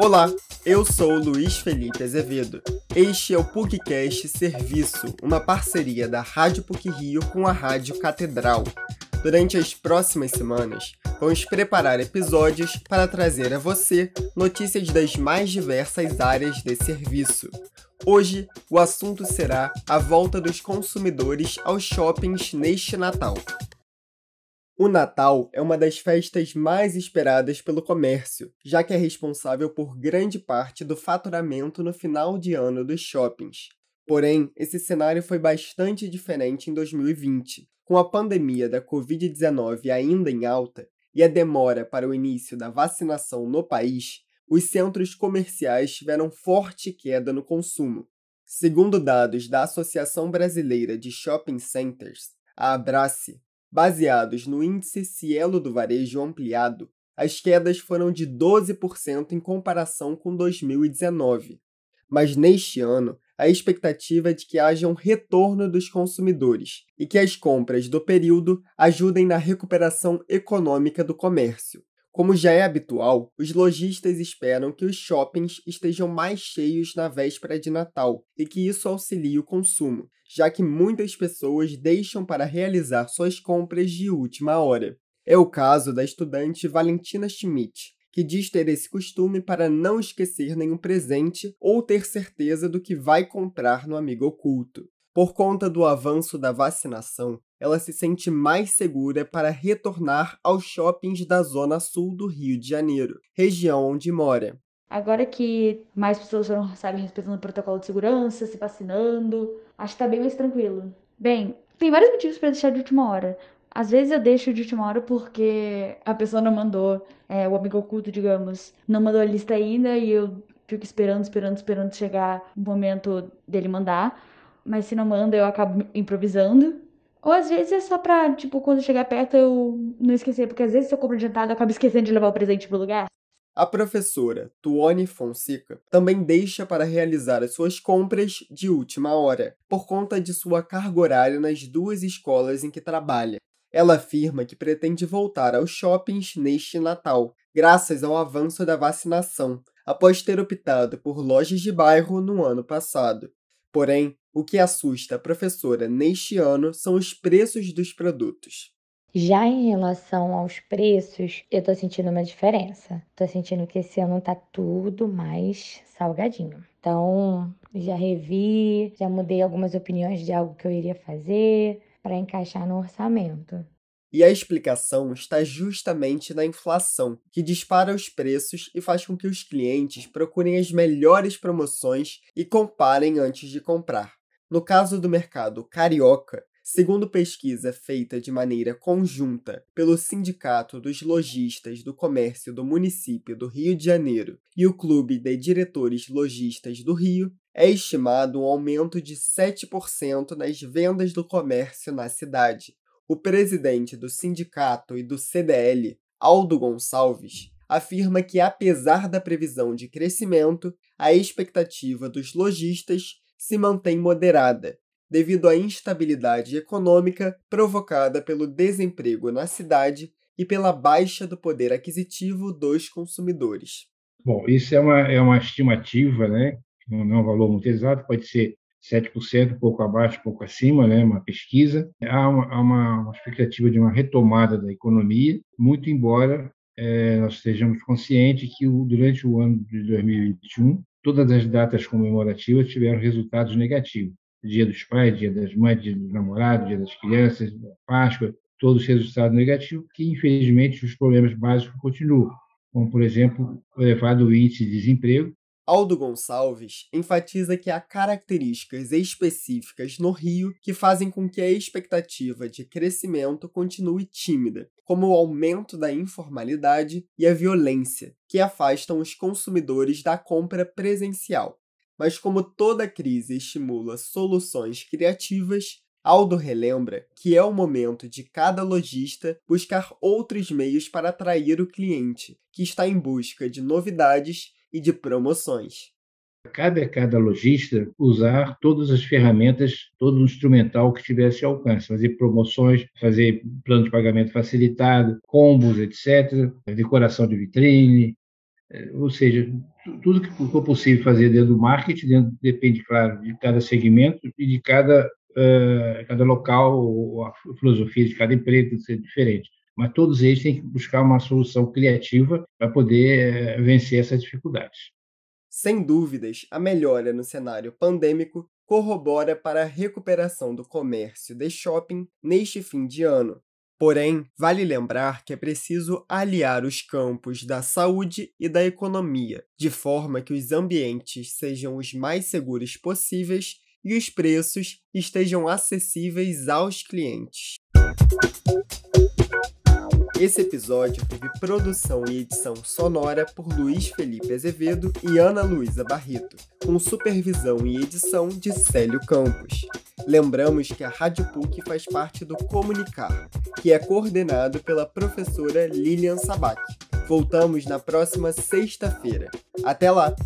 Olá, eu sou Luiz Felipe Azevedo. Este é o PUCcast Serviço, uma parceria da Rádio PUC Rio com a Rádio Catedral. Durante as próximas semanas, vamos preparar episódios para trazer a você notícias das mais diversas áreas de serviço. Hoje, o assunto será a volta dos consumidores aos shoppings neste Natal. O Natal é uma das festas mais esperadas pelo comércio, já que é responsável por grande parte do faturamento no final de ano dos shoppings. Porém, esse cenário foi bastante diferente em 2020. Com a pandemia da Covid-19 ainda em alta e a demora para o início da vacinação no país, os centros comerciais tiveram forte queda no consumo. Segundo dados da Associação Brasileira de Shopping Centers, a Abrace, Baseados no índice Cielo do Varejo Ampliado, as quedas foram de 12% em comparação com 2019. Mas neste ano, a expectativa é de que haja um retorno dos consumidores e que as compras do período ajudem na recuperação econômica do comércio. Como já é habitual, os lojistas esperam que os shoppings estejam mais cheios na véspera de Natal e que isso auxilie o consumo, já que muitas pessoas deixam para realizar suas compras de última hora. É o caso da estudante Valentina Schmidt, que diz ter esse costume para não esquecer nenhum presente ou ter certeza do que vai comprar no amigo oculto. Por conta do avanço da vacinação, ela se sente mais segura para retornar aos shoppings da zona sul do Rio de Janeiro, região onde mora. Agora que mais pessoas estão, sabe, respeitando o protocolo de segurança, se vacinando, acho que tá bem mais tranquilo. Bem, tem vários motivos para deixar de última hora. Às vezes eu deixo de última hora porque a pessoa não mandou, é, o amigo oculto, digamos, não mandou a lista ainda e eu fico esperando, esperando, esperando chegar o momento dele mandar. Mas se não manda, eu acabo improvisando. Ou às vezes é só pra, tipo, quando chegar perto eu não esquecer, porque às vezes se eu compro adiantado eu acabo esquecendo de levar o presente pro lugar. A professora Tuone Fonseca também deixa para realizar as suas compras de última hora, por conta de sua carga horária nas duas escolas em que trabalha. Ela afirma que pretende voltar aos shoppings neste Natal, graças ao avanço da vacinação, após ter optado por lojas de bairro no ano passado. Porém, o que assusta a professora neste ano são os preços dos produtos. Já em relação aos preços, eu tô sentindo uma diferença. Tô sentindo que esse ano tá tudo mais salgadinho. Então, já revi, já mudei algumas opiniões de algo que eu iria fazer para encaixar no orçamento. E a explicação está justamente na inflação, que dispara os preços e faz com que os clientes procurem as melhores promoções e comparem antes de comprar. No caso do mercado carioca, segundo pesquisa feita de maneira conjunta pelo Sindicato dos Lojistas do Comércio do município do Rio de Janeiro e o Clube de Diretores Lojistas do Rio, é estimado um aumento de 7% nas vendas do comércio na cidade. O presidente do sindicato e do CDL, Aldo Gonçalves, afirma que, apesar da previsão de crescimento, a expectativa dos lojistas se mantém moderada, devido à instabilidade econômica provocada pelo desemprego na cidade e pela baixa do poder aquisitivo dos consumidores. Bom, isso é uma, é uma estimativa, né? não é um valor muito exato, pode ser 7%, pouco abaixo, pouco acima, né? uma pesquisa. Há uma, há uma, uma expectativa de uma retomada da economia, muito embora é, nós estejamos conscientes que o, durante o ano de 2021 Todas as datas comemorativas tiveram resultados negativos. Dia dos pais, dia das mães, dia dos namorados, dia das crianças, Páscoa, todos resultados negativos, que infelizmente os problemas básicos continuam, como por exemplo o elevado índice de desemprego Aldo Gonçalves enfatiza que há características específicas no Rio que fazem com que a expectativa de crescimento continue tímida, como o aumento da informalidade e a violência, que afastam os consumidores da compra presencial. Mas, como toda crise estimula soluções criativas, Aldo relembra que é o momento de cada lojista buscar outros meios para atrair o cliente, que está em busca de novidades e de promoções. Cabe a cada lojista usar todas as ferramentas, todo o instrumental que tivesse alcance, fazer promoções, fazer plano de pagamento facilitado, combos, etc., decoração de vitrine, eh, ou seja, tudo que for possível fazer dentro do marketing, dentro, depende, claro, de cada segmento e de cada, uh, cada local, ou a filosofia de cada empresa ser diferente mas todos eles têm que buscar uma solução criativa para poder eh, vencer essas dificuldades. Sem dúvidas, a melhora no cenário pandêmico corrobora para a recuperação do comércio de shopping neste fim de ano. Porém, vale lembrar que é preciso aliar os campos da saúde e da economia, de forma que os ambientes sejam os mais seguros possíveis e os preços estejam acessíveis aos clientes. Esse episódio teve produção e edição sonora por Luiz Felipe Azevedo e Ana Luísa Barrito, com supervisão e edição de Célio Campos. Lembramos que a Rádio PUC faz parte do Comunicar, que é coordenado pela professora Lilian Sabac. Voltamos na próxima sexta-feira. Até lá!